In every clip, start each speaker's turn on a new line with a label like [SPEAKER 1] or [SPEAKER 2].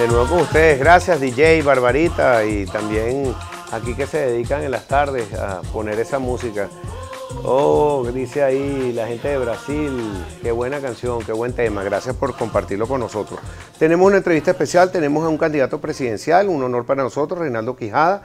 [SPEAKER 1] de este, nuevo con ustedes. Gracias DJ, Barbarita y también aquí que se dedican en las tardes a poner esa música. Oh, dice ahí la gente de Brasil, qué buena canción, qué buen tema, gracias por compartirlo con nosotros. Tenemos una entrevista especial, tenemos a un candidato presidencial, un honor para nosotros, Reinaldo Quijada.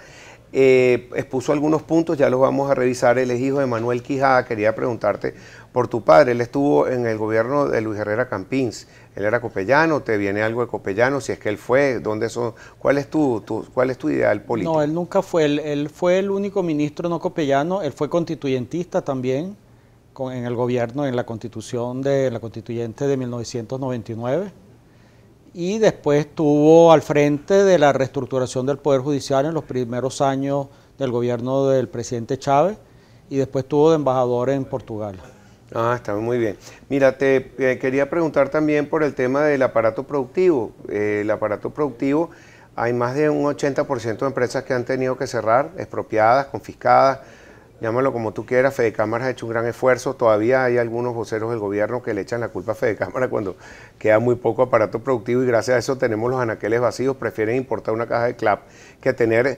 [SPEAKER 1] Eh, expuso algunos puntos, ya los vamos a revisar. Él es hijo de Manuel Quijada, quería preguntarte por tu padre. Él estuvo en el gobierno de Luis Herrera Campins, él era copellano, te viene algo de copellano, si es que él fue, ¿dónde son? ¿Cuál es tu, cuál es tu ideal político?
[SPEAKER 2] No, él nunca fue, él, fue el único ministro no copellano, él fue constituyentista también en el gobierno, en la constitución de la constituyente de 1999. Y después estuvo al frente de la reestructuración del Poder Judicial en los primeros años del gobierno del presidente Chávez y después estuvo de embajador en Portugal.
[SPEAKER 1] Ah, está muy bien. Mira, te eh, quería preguntar también por el tema del aparato productivo. Eh, el aparato productivo, hay más de un 80% de empresas que han tenido que cerrar, expropiadas, confiscadas llámalo como tú quieras, Fede Cámara ha hecho un gran esfuerzo, todavía hay algunos voceros del gobierno que le echan la culpa a Fede Cámara cuando queda muy poco aparato productivo y gracias a eso tenemos los anaqueles vacíos, prefieren importar una caja de clap que tener eh,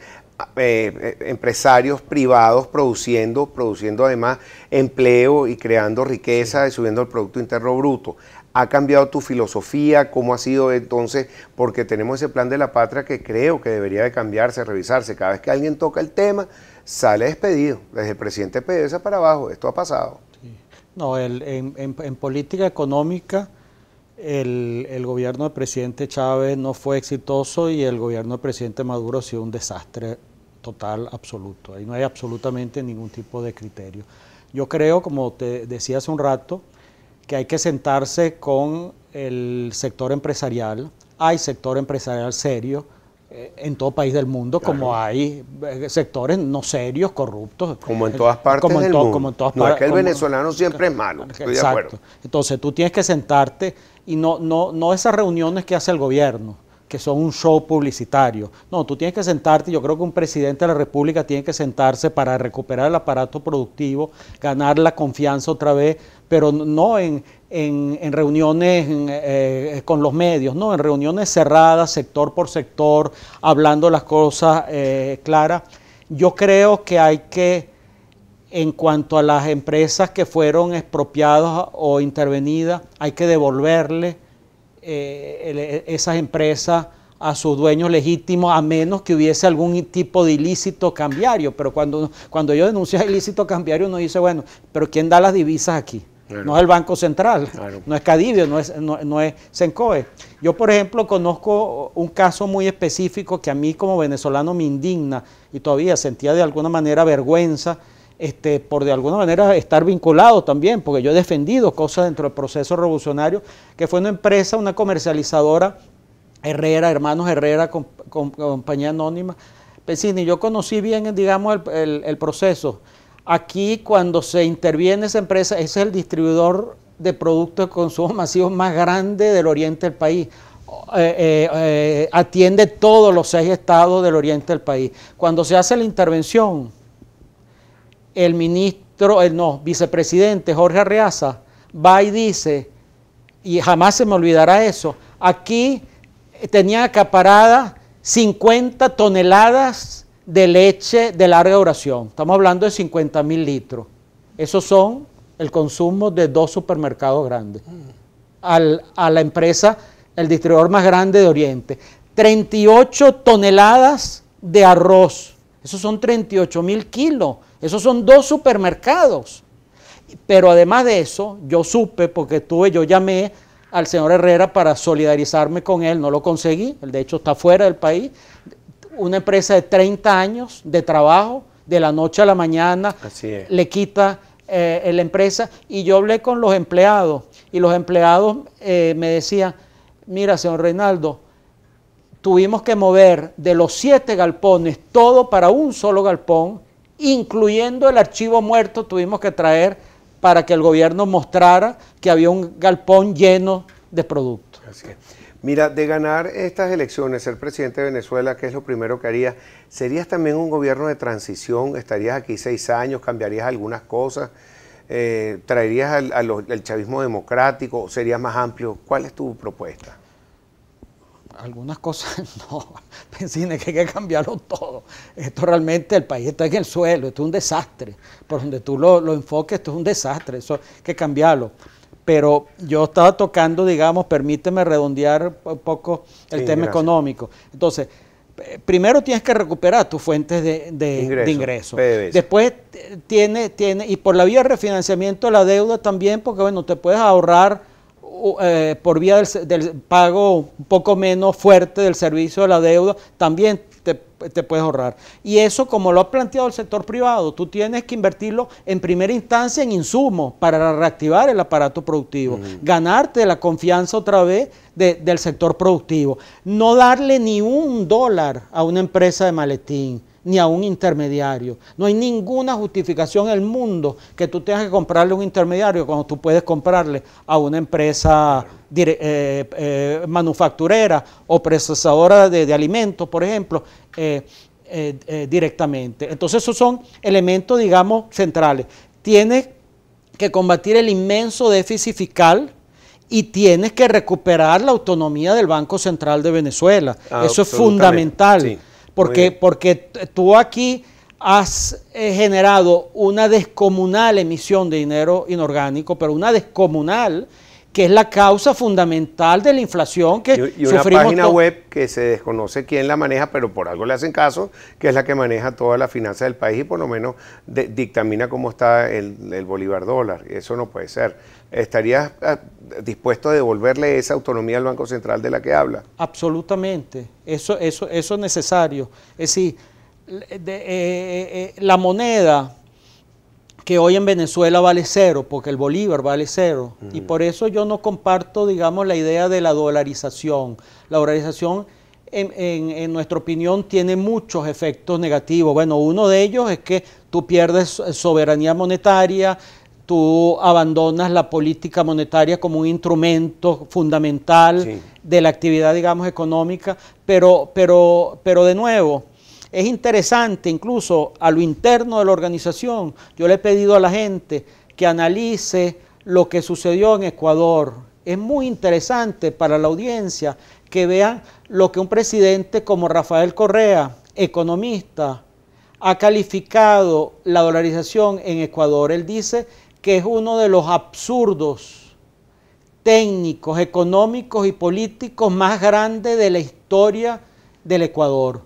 [SPEAKER 1] eh, empresarios privados produciendo, produciendo además empleo y creando riqueza y subiendo el Producto Interno Bruto ha cambiado tu filosofía, cómo ha sido entonces, porque tenemos ese plan de la patria que creo que debería de cambiarse, revisarse. Cada vez que alguien toca el tema, sale despedido, desde el presidente PDVSA para abajo, esto ha pasado.
[SPEAKER 2] No, en, política económica, el, el, gobierno del presidente Chávez no fue exitoso y el gobierno del presidente Maduro ha sido un desastre total, absoluto. Ahí no hay absolutamente ningún tipo de criterio. Yo creo, como te decía hace un rato, que hay que sentarse con el sector empresarial. Hay sector empresarial serio eh, en todo país del mundo, como hay eh, sectores no serios, corruptos.
[SPEAKER 1] Como en todas partes como en todas no es el venezolano siempre es malo, estoy de acuerdo.
[SPEAKER 2] Entonces tú tienes que sentarte y no, no, no esas reuniones que hace el gobierno, que son un show publicitario. No, tú tienes que sentarte, yo creo que un presidente de la República tiene que sentarse para recuperar el aparato productivo, ganar la confianza otra vez, pero no en, reuniones eh, con los medios, no, en reuniones cerradas, sector por sector, hablando las cosas eh, claras. Yo creo que hay que, en cuanto a las empresas que fueron expropiadas o intervenidas, hay que devolverle eh, eh, esas empresas a sus dueños legítimos, a menos que hubiese algún tipo de ilícito cambiario. Pero cuando, cuando yo denuncio ilícito cambiario, uno dice, bueno, pero ¿quién da las divisas aquí? No es el Banco Central, no es Cadivio, no es, no, no es Sencoe. Yo, por ejemplo, conozco un caso muy específico que a mí como venezolano me indigna y todavía sentía de alguna manera vergüenza este, por de alguna manera estar vinculado también, porque yo he defendido cosas dentro del proceso revolucionario, que fue una empresa, una comercializadora, Herrera, Hermanos Herrera, compañía anónima. Pensini, yo conocí bien, digamos, el, proceso. Aquí cuando se interviene esa empresa, es el distribuidor de productos de consumo masivo más grande del oriente del país. Eh, eh, eh, atiende todos los seis estados del oriente del país. Cuando se hace la intervención, el ministro, el eh, no, vicepresidente Jorge Arreaza va y dice, y jamás se me olvidará eso, aquí tenía acaparada 50 toneladas de leche de larga duración. Estamos hablando de 50 mil litros. Esos son el consumo de dos supermercados grandes. a la empresa, el distribuidor más grande de Oriente. 38 toneladas de arroz. Esos son 38 mil kilos esos son dos supermercados. Pero además de eso, yo supe, porque tuve, yo llamé al señor Herrera para solidarizarme con él, no lo conseguí, él de hecho está fuera del país, una empresa de 30 años de trabajo, de la noche a la mañana, le quita eh, la empresa y yo hablé con los empleados y los empleados eh, me decían, mira, señor Reinaldo, tuvimos que mover de los siete galpones todo para un solo galpón incluyendo el archivo muerto, tuvimos que traer para que el gobierno mostrara que había un galpón lleno de
[SPEAKER 1] productos. Mira, de ganar estas elecciones, ser presidente de Venezuela, ¿qué es lo primero que harías? ¿Serías también un gobierno de transición? ¿Estarías aquí seis años? ¿Cambiarías algunas cosas? Eh, ¿Traerías al, chavismo democrático? ¿Serías más amplio? ¿Cuál es tu propuesta?
[SPEAKER 2] algunas cosas no, pensé que hay que cambiarlo todo. Esto realmente, el país está en el suelo, esto es un desastre. Por donde tú lo, enfoques, esto es un desastre, eso hay que cambiarlo. Pero yo estaba tocando, digamos, permíteme redondear un poco el tema económico. Entonces, primero tienes que recuperar tus fuentes de, ingresos. Después tiene, tiene, y por la vía de refinanciamiento de la deuda también, porque bueno, te puedes ahorrar eh, por vía del, pago un poco menos fuerte del servicio de la deuda, también te, te, puedes ahorrar. Y eso, como lo ha planteado el sector privado, tú tienes que invertirlo en primera instancia en insumos para reactivar el aparato productivo, ganarte la confianza otra vez del sector productivo, no darle ni un dólar a una empresa de maletín ni a un intermediario. No hay ninguna justificación en el mundo que tú tengas que comprarle a un intermediario cuando tú puedes comprarle a una empresa eh, eh, manufacturera o procesadora de, alimentos, por ejemplo. Eh, directamente. Entonces esos son elementos, digamos, centrales. Tienes que combatir el inmenso déficit fiscal y tienes que recuperar la autonomía del Banco Central de Venezuela. Ah, Eso es fundamental. Porque, porque tú aquí has eh, generado una descomunal emisión de dinero inorgánico, pero una descomunal que es la causa fundamental de la inflación que y una página web
[SPEAKER 1] que se desconoce quién la maneja, pero por algo le hacen caso, que es la que maneja toda la finanza del país y por lo menos dictamina cómo está el, bolívar dólar. Eso no puede ser. ¿Estarías ah, dispuesto a devolverle esa autonomía al Banco Central de la que habla?
[SPEAKER 2] Absolutamente. Eso, eso, es necesario. Es decir, eh, eh, eh, la moneda que hoy en Venezuela vale cero, porque el bolívar vale cero. Y por eso yo no comparto, digamos, la idea de la dolarización. La dolarización, en, nuestra opinión, tiene muchos efectos negativos. Bueno, uno de ellos es que tú pierdes soberanía monetaria, tú abandonas la política monetaria como un instrumento fundamental de la actividad, digamos, económica. Pero, pero, pero de nuevo, es interesante, incluso a lo interno de la organización, yo le he pedido a la gente que analice lo que sucedió en Ecuador. Es muy interesante para la audiencia que vean lo que un presidente como Rafael Correa, economista, ha calificado la dolarización en Ecuador. Él dice que es uno de los absurdos técnicos, económicos y políticos más grandes de la historia del Ecuador.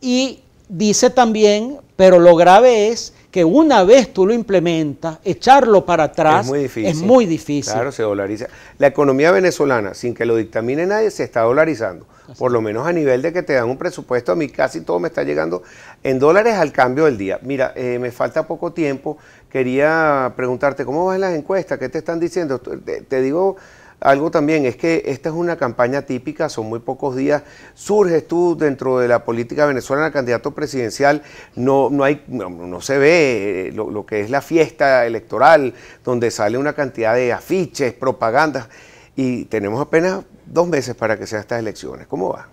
[SPEAKER 2] Y dice también, pero lo grave es que una vez tú lo implementas,
[SPEAKER 1] echarlo para atrás es muy difícil. Claro, se dolariza. La economía venezolana, sin que lo dictamine nadie, se está dolarizando. Por lo menos a nivel de que te dan un presupuesto, a mí casi todo me está llegando en dólares al cambio del día. Mira, eh, me falta poco tiempo. Quería preguntarte, ¿cómo van las encuestas? ¿Qué te están diciendo? te digo algo también es que esta es una campaña típica, son muy pocos días. Surges tú dentro de la política venezolana, candidato presidencial, no, hay, no, se ve eh, lo, lo, que es la fiesta electoral, donde sale una cantidad de afiches, propagandas, y tenemos apenas dos meses para que sean estas elecciones. ¿Cómo va?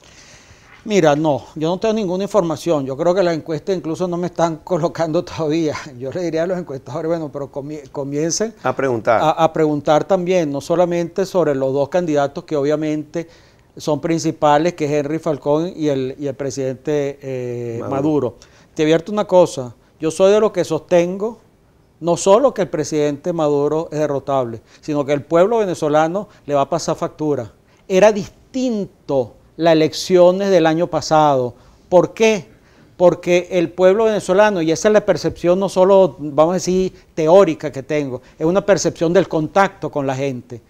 [SPEAKER 2] Mira, no, yo no tengo ninguna información. Yo creo que las encuestas incluso no me están colocando todavía. Yo le diría a los encuestadores, bueno, pero comiencen a preguntar. A, preguntar también, no solamente sobre los dos candidatos que obviamente son principales, que es Henry Falcón y el, presidente eh, Maduro. Maduro. Te advierto una cosa, yo soy de lo que sostengo, no solo que el presidente Maduro es derrotable, sino que el pueblo venezolano le va a pasar factura. Era distinto las elecciones del año pasado. ¿Por qué? Porque el pueblo venezolano, y esa es la percepción no solo, vamos a decir, teórica que tengo, es una percepción del contacto con la gente.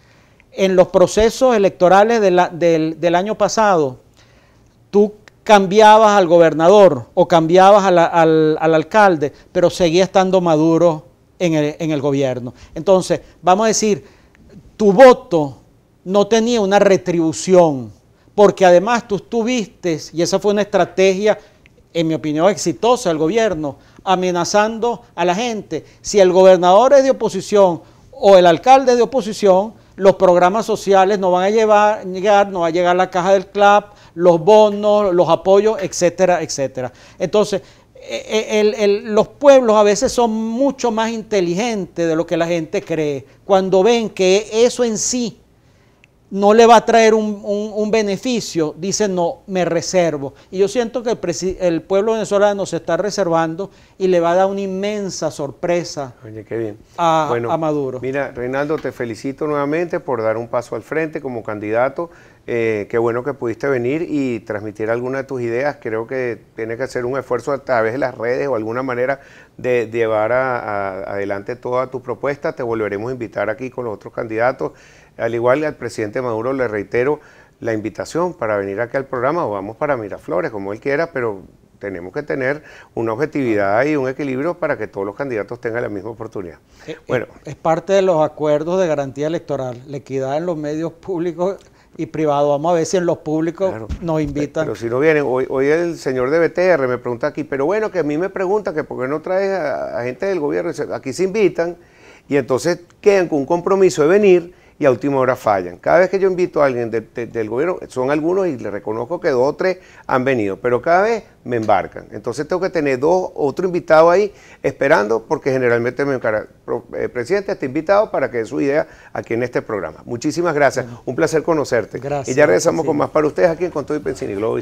[SPEAKER 2] En los procesos electorales del, año pasado, tú cambiabas al gobernador o cambiabas al, alcalde, pero seguía estando Maduro en en el, gobierno. Entonces, vamos a decir, tu voto no tenía una retribución porque además tú estuviste, y esa fue una estrategia, en mi opinión, exitosa del gobierno, amenazando a la gente. Si el gobernador es de oposición o el alcalde es de oposición, los programas sociales no van a llegar, no va a llegar la caja del club, los bonos, los apoyos, etcétera, etcétera. Entonces, e, e, los pueblos a veces son mucho más inteligentes de lo que la gente cree, cuando ven que eso en sí no le va a traer un, beneficio, dice no, me reservo. Y yo siento que el, pueblo venezolano se está reservando y le va a dar una inmensa sorpresa
[SPEAKER 1] A, Maduro. Mira, Reinaldo, te felicito nuevamente por dar un paso al frente como candidato. Eh, qué bueno que pudiste venir y transmitir alguna de tus ideas. Creo que tiene que hacer un esfuerzo a través de las redes o alguna manera de llevar adelante toda tu propuesta. Te volveremos a invitar aquí con los otros candidatos al igual que al presidente Maduro le reitero la invitación para venir aquí al programa o vamos para Miraflores, como él quiera, pero tenemos que tener una objetividad y un equilibrio para que todos los candidatos tengan la misma oportunidad. Eh, eh, bueno,
[SPEAKER 2] es parte de los acuerdos de garantía electoral, la equidad en los medios públicos
[SPEAKER 1] y privados. Vamos a ver si en los públicos nos invitan. Pero si no vienen, hoy, hoy, el señor de BTR me pregunta aquí, pero bueno, que a mí me pregunta que por qué no traes a, a gente del gobierno, aquí se invitan y entonces quedan con un compromiso de venir y a última hora fallan. Cada vez que yo invito a alguien del gobierno, son algunos y le reconozco que dos o tres han venido, pero cada vez me embarcan. Entonces tengo que tener dos, otro invitado ahí esperando, porque generalmente me encarga, eh, presidente, este invitado para que dé su idea aquí en este programa. Muchísimas gracias, un placer conocerte. Gracias. Y ya regresamos con más para ustedes aquí en Conto y Pensini Globo